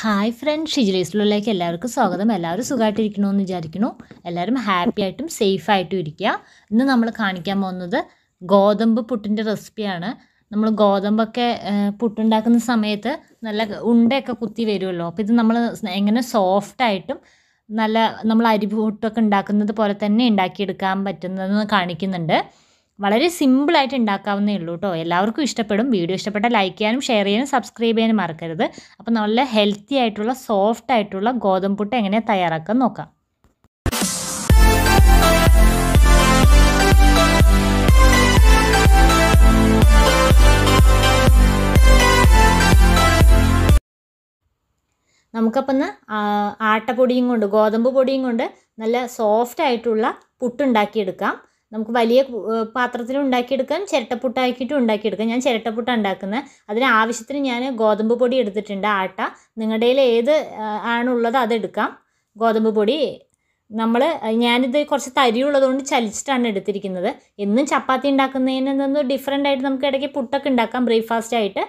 hi front ഷിജിലേസിലേക്ക് എല്ലാവർക്കും സ്വാഗതം എല്ലാവരും സുഖമായിട്ടിരിക്കണമെന്ന് വിചാരിക്കുന്നു എല്ലാവരും ഹാപ്പി ആയിട്ടും സേഫ് ആയിട്ടും ഇരിക്കുക ഇന്ന് നമ്മൾ കാണിക്കാൻ പോകുന്നത് ഗോതമ്പ് പുട്ടിൻ്റെ റെസിപ്പിയാണ് നമ്മൾ ഗോതമ്പൊക്കെ പുട്ടുണ്ടാക്കുന്ന സമയത്ത് നല്ല ഉണ്ടയൊക്കെ കുത്തി വരുമല്ലോ അപ്പോൾ ഇത് നമ്മൾ എങ്ങനെ സോഫ്റ്റായിട്ടും നല്ല നമ്മൾ അരിപുട്ടൊക്കെ ഉണ്ടാക്കുന്നത് പോലെ തന്നെ ഉണ്ടാക്കിയെടുക്കാൻ പറ്റുന്നതെന്ന് കാണിക്കുന്നുണ്ട് വളരെ സിമ്പിളായിട്ട് ഉണ്ടാക്കാവുന്നേ ഉള്ളൂ കേട്ടോ എല്ലാവർക്കും ഇഷ്ടപ്പെടും വീഡിയോ ഇഷ്ടപ്പെട്ട ലൈക്ക് ചെയ്യാനും ഷെയർ ചെയ്യാനും സബ്സ്ക്രൈബ് ചെയ്യാനും മറക്കരുത് അപ്പോൾ നല്ല ഹെൽത്തി ആയിട്ടുള്ള സോഫ്റ്റ് ആയിട്ടുള്ള ഗോതമ്പ് പുട്ട് എങ്ങനെ തയ്യാറാക്കാൻ നോക്കാം നമുക്കപ്പം ഇന്ന് ആട്ടപ്പൊടിയും കൊണ്ട് ഗോതമ്പ് പൊടിയും കൊണ്ട് നല്ല സോഫ്റ്റ് ആയിട്ടുള്ള പുട്ടുണ്ടാക്കിയെടുക്കാം നമുക്ക് വലിയ പാത്രത്തിൽ ഉണ്ടാക്കിയെടുക്കാം ചിരട്ടപ്പുട്ടാക്കിയിട്ട് ഉണ്ടാക്കിയെടുക്കാം ഞാൻ ചിരട്ടപ്പുട്ട ഉണ്ടാക്കുന്നത് അതിന് ആവശ്യത്തിന് ഞാൻ ഗോതമ്പ് പൊടി എടുത്തിട്ടുണ്ട് ആട്ട നിങ്ങളുടെ കയ്യിൽ ഏത് ആണുള്ളത് അതെടുക്കാം ഗോതമ്പ് പൊടി നമ്മൾ ഞാനിത് കുറച്ച് തരിയുള്ളതുകൊണ്ട് ചലിച്ചിട്ടാണ് എടുത്തിരിക്കുന്നത് എന്നും ചപ്പാത്തി ഉണ്ടാക്കുന്നതിന് നിന്ന് ഡിഫറെൻ്റ് ആയിട്ട് നമുക്ക് ഇടയ്ക്ക് പുട്ടൊക്കെ ഉണ്ടാക്കാം ബ്രേക്ക്ഫാസ്റ്റ് ആയിട്ട്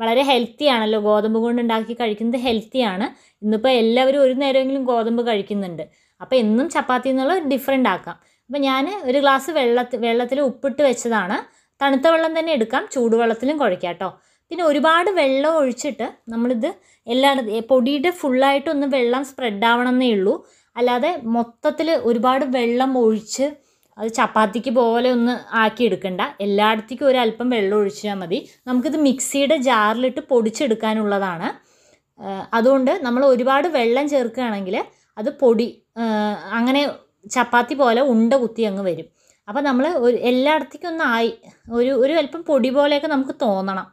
വളരെ ഹെൽത്തി ആണല്ലോ ഗോതമ്പ് കൊണ്ട് ഉണ്ടാക്കി കഴിക്കുന്നത് ഹെൽത്തി ആണ് ഇന്നിപ്പോൾ എല്ലാവരും ഒരു നേരമെങ്കിലും ഗോതമ്പ് കഴിക്കുന്നുണ്ട് അപ്പോൾ എന്നും ചപ്പാത്തി എന്നുള്ളത് ഡിഫറെൻ്റ് ആക്കാം അപ്പം ഞാൻ ഒരു ഗ്ലാസ് വെള്ളത്തിൽ വെള്ളത്തിൽ ഉപ്പിട്ട് വെച്ചതാണ് തണുത്ത വെള്ളം തന്നെ എടുക്കാം ചൂടുവെള്ളത്തിലും കുഴയ്ക്കാം കേട്ടോ പിന്നെ ഒരുപാട് വെള്ളം ഒഴിച്ചിട്ട് നമ്മളിത് എല്ലാ പൊടിയുടെ ഫുള്ളായിട്ടൊന്ന് വെള്ളം സ്പ്രെഡ് ആവണമെന്നേ ഉള്ളൂ അല്ലാതെ മൊത്തത്തിൽ ഒരുപാട് വെള്ളം ഒഴിച്ച് അത് ചപ്പാത്തിക്ക് പോലെ ഒന്ന് ആക്കി എടുക്കണ്ട എല്ലായിടത്തേക്കും ഒരല്പം വെള്ളം ഒഴിച്ചാൽ മതി നമുക്കിത് മിക്സിയുടെ ജാറിലിട്ട് പൊടിച്ചെടുക്കാനുള്ളതാണ് അതുകൊണ്ട് നമ്മൾ ഒരുപാട് വെള്ളം ചേർക്കുകയാണെങ്കിൽ അത് പൊടി അങ്ങനെ ചപ്പാത്തി പോലെ ഉണ്ട കുത്തി അങ്ങ് വരും അപ്പോൾ നമ്മൾ ഒരു എല്ലായിടത്തേക്കും ഒന്നായി ഒരു ഒരു അല്പം പൊടി പോലെയൊക്കെ നമുക്ക് തോന്നണം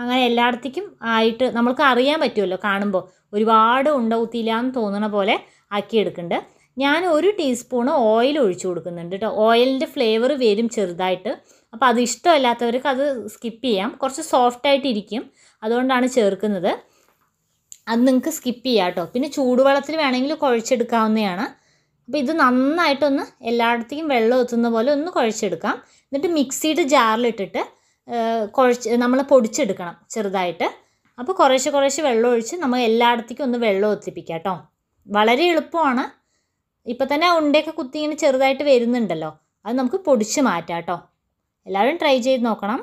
അങ്ങനെ എല്ലായിടത്തേക്കും ആയിട്ട് നമുക്ക് അറിയാൻ പറ്റുമല്ലോ കാണുമ്പോൾ ഒരുപാട് ഉണ്ട കുത്തിയില്ലാന്ന് തോന്നണ പോലെ ആക്കിയെടുക്കുന്നുണ്ട് ഞാൻ ഒരു ടീസ്പൂണ് ഓയിൽ ഒഴിച്ചു കൊടുക്കുന്നുണ്ട് കേട്ടോ ഓയിലിൻ്റെ ഫ്ലേവർ വരും ചെറുതായിട്ട് അപ്പോൾ അത് ഇഷ്ടമല്ലാത്തവർക്ക് അത് സ്കിപ്പ് ചെയ്യാം കുറച്ച് സോഫ്റ്റ് ആയിട്ട് ഇരിക്കും അതുകൊണ്ടാണ് ചേർക്കുന്നത് അത് നിങ്ങൾക്ക് സ്കിപ്പ് ചെയ്യാം കേട്ടോ പിന്നെ ചൂടുവെള്ളത്തിൽ വേണമെങ്കിൽ കുഴച്ചെടുക്കാവുന്നതാണ് അപ്പോൾ ഇത് നന്നായിട്ടൊന്ന് എല്ലായിടത്തേക്കും വെള്ളം എത്തുന്ന പോലെ ഒന്ന് കുഴച്ചെടുക്കാം എന്നിട്ട് മിക്സിയുടെ ജാറിലിട്ടിട്ട് കുഴച്ച് നമ്മൾ പൊടിച്ചെടുക്കണം ചെറുതായിട്ട് അപ്പോൾ കുറേശ്ശെ കുറേശ്ശെ വെള്ളം ഒഴിച്ച് നമ്മൾ എല്ലായിടത്തേക്കും ഒന്ന് വെള്ളം ഒത്തിപ്പിക്കാം കേട്ടോ വളരെ എളുപ്പമാണ് ഇപ്പം തന്നെ ആ ഉണ്ടയൊക്കെ കുത്തി ഇങ്ങനെ ചെറുതായിട്ട് വരുന്നുണ്ടല്ലോ അത് നമുക്ക് പൊടിച്ച് മാറ്റാം കേട്ടോ എല്ലാവരും ട്രൈ ചെയ്ത് നോക്കണം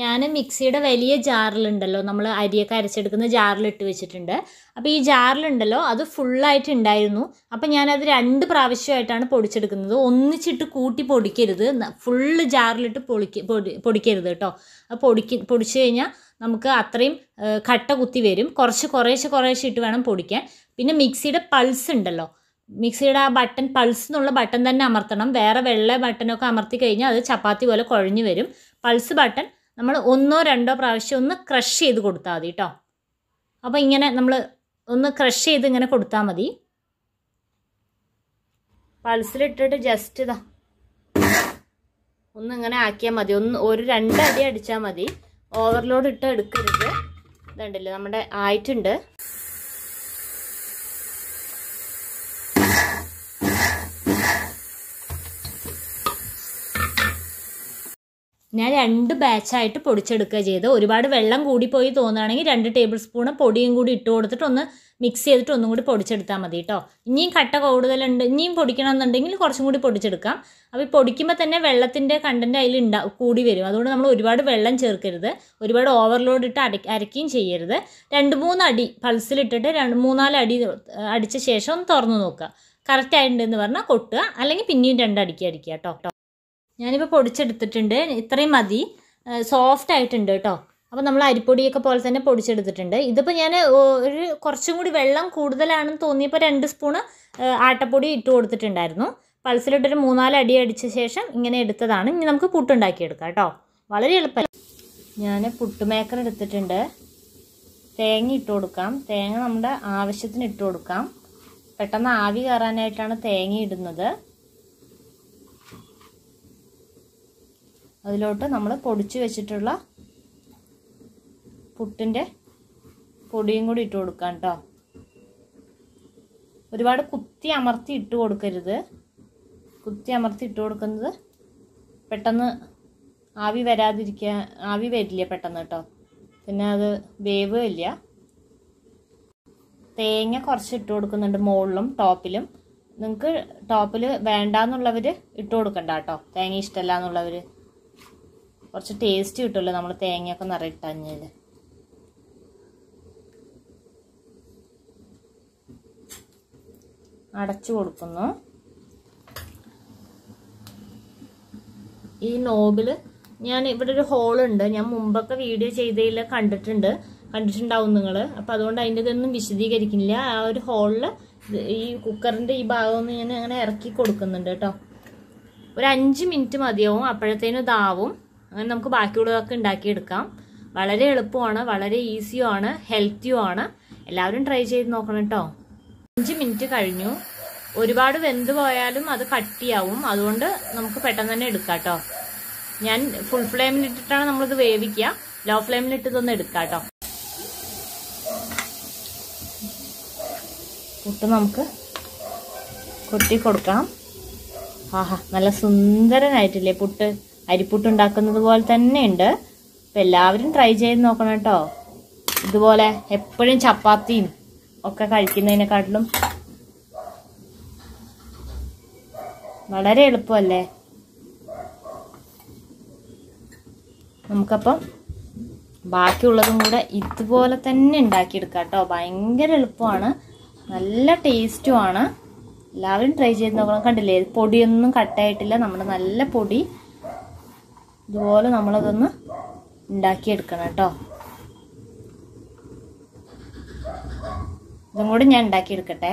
ഞാൻ മിക്സിയുടെ വലിയ ജാറിലുണ്ടല്ലോ നമ്മൾ അരിയൊക്കെ അരച്ചെടുക്കുന്ന ജാറിലിട്ട് വെച്ചിട്ടുണ്ട് അപ്പോൾ ഈ ജാറിലുണ്ടല്ലോ അത് ഫുള്ളായിട്ട് ഉണ്ടായിരുന്നു അപ്പോൾ ഞാനത് രണ്ട് പ്രാവശ്യമായിട്ടാണ് പൊടിച്ചെടുക്കുന്നത് ഒന്നിച്ചിട്ട് കൂട്ടി പൊടിക്കരുത് ഫുള്ള് ജാറിലിട്ട് പൊളിക്ക് പൊടി പൊടിക്കരുത് കേട്ടോ അപ്പോൾ പൊടിക്ക് പൊടിച്ചു കഴിഞ്ഞാൽ നമുക്ക് അത്രയും കട്ട കുത്തി വരും കുറച്ച് കുറേശ്ശെ കുറേശ്ശെ ഇട്ട് വേണം പൊടിക്കാൻ പിന്നെ മിക്സിയുടെ പൾസ് ഉണ്ടല്ലോ മിക്സിയുടെ ആ ബട്ടൺ പൾസ് എന്നുള്ള ബട്ടൺ തന്നെ അമർത്തണം വേറെ വെള്ള ബട്ടനൊക്കെ അമർത്തി കഴിഞ്ഞാൽ അത് ചപ്പാത്തി പോലെ കുഴഞ്ഞു വരും പൾസ് ബട്ടൺ നമ്മൾ ഒന്നോ രണ്ടോ പ്രാവശ്യം ഒന്ന് ക്രഷ് ചെയ്ത് കൊടുത്താൽ മതി കേട്ടോ അപ്പോൾ ഇങ്ങനെ നമ്മൾ ഒന്ന് ക്രഷ് ചെയ്ത് ഇങ്ങനെ കൊടുത്താൽ മതി പൾസിലിട്ടിട്ട് ജസ്റ്റ് ഇതാ ഒന്ന് ഇങ്ങനെ ആക്കിയാൽ മതി ഒന്ന് ഒരു രണ്ടടി അടിച്ചാൽ മതി ഓവർലോഡ് ഇട്ട് എടുക്കരുത് ഇതുണ്ടല്ലോ നമ്മുടെ ആയിട്ടുണ്ട് ഞാൻ രണ്ട് ബാച്ചായിട്ട് പൊടിച്ചെടുക്കുക ചെയ്ത് ഒരുപാട് വെള്ളം കൂടിപ്പോയി തോന്നുകയാണെങ്കിൽ രണ്ട് ടേബിൾ സ്പൂണ് പൊടിയും കൂടി ഇട്ട് കൊടുത്തിട്ട് ഒന്ന് മിക്സ് ചെയ്തിട്ട് ഒന്നും കൂടി പൊടിച്ചെടുത്താൽ മതി കേട്ടോ ഇനിയും കട്ട കൂടുതലുണ്ട് ഇനിയും പൊടിക്കണമെന്നുണ്ടെങ്കിൽ കുറച്ചും കൂടി പൊടിച്ചെടുക്കാം അപ്പോൾ ഈ പൊടിക്കുമ്പോൾ തന്നെ വെള്ളത്തിൻ്റെ കണ്ടൻറ് അതിൽ ഉണ്ടാ കൂടി വരും അതുകൊണ്ട് നമ്മൾ ഒരുപാട് വെള്ളം ചേർക്കരുത് ഒരുപാട് ഓവർലോഡ് ഇട്ട് അടി അരക്കുകയും ചെയ്യരുത് രണ്ട് മൂന്ന് അടി പൾസിലിട്ടിട്ട് രണ്ട് മൂന്നാല് അടി അടിച്ച ശേഷം ഒന്ന് തുറന്നു നോക്കുക കറക്റ്റ് ആയിട്ടുണ്ടെന്ന് പറഞ്ഞാൽ കൊട്ടുക അല്ലെങ്കിൽ പിന്നെയും രണ്ടടിക്കുക അടിക്കുക കേട്ടോ ഞാനിപ്പോൾ പൊടിച്ചെടുത്തിട്ടുണ്ട് ഇത്രയും മതി സോഫ്റ്റ് ആയിട്ടുണ്ട് കേട്ടോ അപ്പോൾ നമ്മൾ അരിപ്പൊടിയൊക്കെ പോലെ തന്നെ പൊടിച്ചെടുത്തിട്ടുണ്ട് ഇതിപ്പോൾ ഞാൻ ഒരു കുറച്ചും കൂടി വെള്ളം കൂടുതലാണെന്ന് തോന്നിയപ്പോൾ രണ്ട് സ്പൂണ് ആട്ടപ്പൊടി ഇട്ട് കൊടുത്തിട്ടുണ്ടായിരുന്നു പൾസിലിട്ടൊരു മൂന്നാല് അടി അടിച്ച ശേഷം ഇങ്ങനെ എടുത്തതാണ് ഇനി നമുക്ക് പുട്ടുണ്ടാക്കിയെടുക്കാം കേട്ടോ വളരെ എളുപ്പം ഞാൻ പുട്ടുമേക്കർ എടുത്തിട്ടുണ്ട് തേങ്ങ ഇട്ട് കൊടുക്കാം തേങ്ങ നമ്മുടെ ആവശ്യത്തിന് ഇട്ട് കൊടുക്കാം പെട്ടെന്ന് ആവി കയറാനായിട്ടാണ് തേങ്ങ ഇടുന്നത് അതിലോട്ട് നമ്മൾ പൊടിച്ച് വെച്ചിട്ടുള്ള പുട്ടിൻ്റെ പൊടിയും കൂടി ഇട്ട് കൊടുക്കാം കേട്ടോ ഒരുപാട് കുത്തി അമർത്തി ഇട്ട് കൊടുക്കരുത് കുത്തി അമർത്തി ഇട്ട് കൊടുക്കുന്നത് പെട്ടെന്ന് ആവി വരാതിരിക്കാൻ ആവി വരില്ല പെട്ടെന്ന് കേട്ടോ പിന്നെ അത് വേവ് ഇല്ല തേങ്ങ കുറച്ച് ഇട്ട് കൊടുക്കുന്നുണ്ട് മുകളിലും ടോപ്പിലും നിങ്ങൾക്ക് ടോപ്പിൽ വേണ്ടാന്നുള്ളവർ ഇട്ട് കൊടുക്കണ്ട കേട്ടോ തേങ്ങ ഇഷ്ടമല്ല എന്നുള്ളവർ കുറച്ച് ടേസ്റ്റ് കിട്ടുമല്ലോ നമ്മൾ തേങ്ങയൊക്കെ നിറയിട്ടഞ്ഞിൽ അടച്ചു കൊടുക്കുന്നു ഈ നോബിൽ ഞാൻ ഇവിടെ ഒരു ഹോളുണ്ട് ഞാൻ മുമ്പൊക്കെ വീഡിയോ ചെയ്തതിൽ കണ്ടിട്ടുണ്ട് കണ്ടിട്ടുണ്ടാവും നിങ്ങൾ അപ്പം അതുകൊണ്ട് അതിൻ്റെ ഇതൊന്നും വിശദീകരിക്കുന്നില്ല ആ ഒരു ഹോളിൽ ഈ കുക്കറിൻ്റെ ഈ ഒന്ന് ഞാൻ അങ്ങനെ ഇറക്കി കൊടുക്കുന്നുണ്ട് കേട്ടോ ഒരു അഞ്ച് മിനിറ്റ് മതിയാവും അപ്പോഴത്തേനും ഇതാവും അങ്ങനെ നമുക്ക് ബാക്കിയുള്ളതൊക്കെ ഉണ്ടാക്കിയെടുക്കാം വളരെ എളുപ്പമാണ് വളരെ ഈസിയുമാണ് ഹെൽത്തിയുമാണ് എല്ലാവരും ട്രൈ ചെയ്ത് നോക്കണം കേട്ടോ അഞ്ച് മിനിറ്റ് കഴിഞ്ഞു ഒരുപാട് വെന്ത് പോയാലും അത് കട്ടിയാവും അതുകൊണ്ട് നമുക്ക് പെട്ടെന്ന് തന്നെ എടുക്കാം കേട്ടോ ഞാൻ ഫുൾ ഫ്ലെയിമിലിട്ടിട്ടാണ് നമ്മളിത് വേവിക്കുക ലോ ഫ്ലെയിമിലിട്ട് ഇതൊന്ന് എടുക്കാം കേട്ടോ പുട്ട് നമുക്ക് കൊട്ടി കൊടുക്കാം ആഹാ നല്ല സുന്ദരനായിട്ടില്ലേ പുട്ട് ഉണ്ടാക്കുന്നത് പോലെ തന്നെ ഉണ്ട് അപ്പം എല്ലാവരും ട്രൈ ചെയ്ത് നോക്കണം കേട്ടോ ഇതുപോലെ എപ്പോഴും ചപ്പാത്തിയും ഒക്കെ കഴിക്കുന്നതിനെക്കാട്ടിലും വളരെ എളുപ്പമല്ലേ നമുക്കപ്പം ബാക്കിയുള്ളതും കൂടെ ഇതുപോലെ തന്നെ ഉണ്ടാക്കിയെടുക്കാം കേട്ടോ ഭയങ്കര എളുപ്പമാണ് നല്ല ടേസ്റ്റുമാണ് എല്ലാവരും ട്രൈ ചെയ്ത് നോക്കണം കണ്ടില്ലേ പൊടിയൊന്നും കട്ടായിട്ടില്ല നമ്മുടെ നല്ല പൊടി ഇതുപോലെ നമ്മളതൊന്ന് ഉണ്ടാക്കിയെടുക്കണം കേട്ടോ ഇതും കൂടി ഞാൻ ഉണ്ടാക്കിയെടുക്കട്ടെ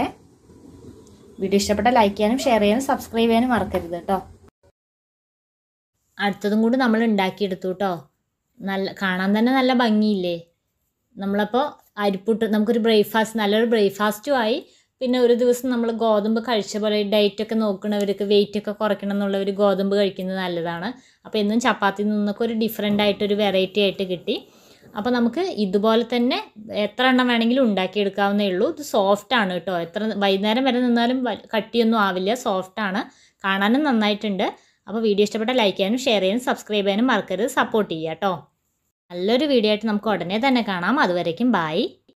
വീഡിയോ ഇഷ്ടപ്പെട്ട ലൈക്ക് ചെയ്യാനും ഷെയർ ചെയ്യാനും സബ്സ്ക്രൈബ് ചെയ്യാനും മറക്കരുത് കേട്ടോ അടുത്തതും കൂടി നമ്മൾ ഉണ്ടാക്കിയെടുത്തു കേട്ടോ നല്ല കാണാൻ തന്നെ നല്ല ഭംഗിയില്ലേ നമ്മളപ്പോൾ അരിപ്പുട്ട് നമുക്കൊരു ബ്രേക്ക്ഫാസ്റ്റ് നല്ലൊരു ബ്രേക്ക്ഫാസ്റ്റുമായി ആയി പിന്നെ ഒരു ദിവസം നമ്മൾ ഗോതമ്പ് കഴിച്ച പോലെ ഡയറ്റൊക്കെ നോക്കുന്നവർക്ക് വെയിറ്റൊക്കെ കുറയ്ക്കണം എന്നുള്ളവർ ഗോതമ്പ് കഴിക്കുന്നത് നല്ലതാണ് അപ്പോൾ എന്നും ചപ്പാത്തി നിന്നൊക്കെ ഒരു ഡിഫറെൻ്റ് ആയിട്ടൊരു വെറൈറ്റി ആയിട്ട് കിട്ടി അപ്പോൾ നമുക്ക് ഇതുപോലെ തന്നെ എത്ര എണ്ണം വേണമെങ്കിലും ഉണ്ടാക്കിയെടുക്കാവുന്നേ ഉള്ളൂ ഇത് സോഫ്റ്റ് ആണ് കേട്ടോ എത്ര വൈകുന്നേരം വരെ നിന്നാലും കട്ടിയൊന്നും ആവില്ല സോഫ്റ്റ് ആണ് കാണാനും നന്നായിട്ടുണ്ട് അപ്പോൾ വീഡിയോ ഇഷ്ടപ്പെട്ട ലൈക്ക് ചെയ്യാനും ഷെയർ ചെയ്യാനും സബ്സ്ക്രൈബ് ചെയ്യാനും മറക്കരുത് സപ്പോർട്ട് ചെയ്യാം കേട്ടോ നല്ലൊരു വീഡിയോ ആയിട്ട് നമുക്ക് ഉടനെ തന്നെ കാണാം അതുവരേക്കും ബൈ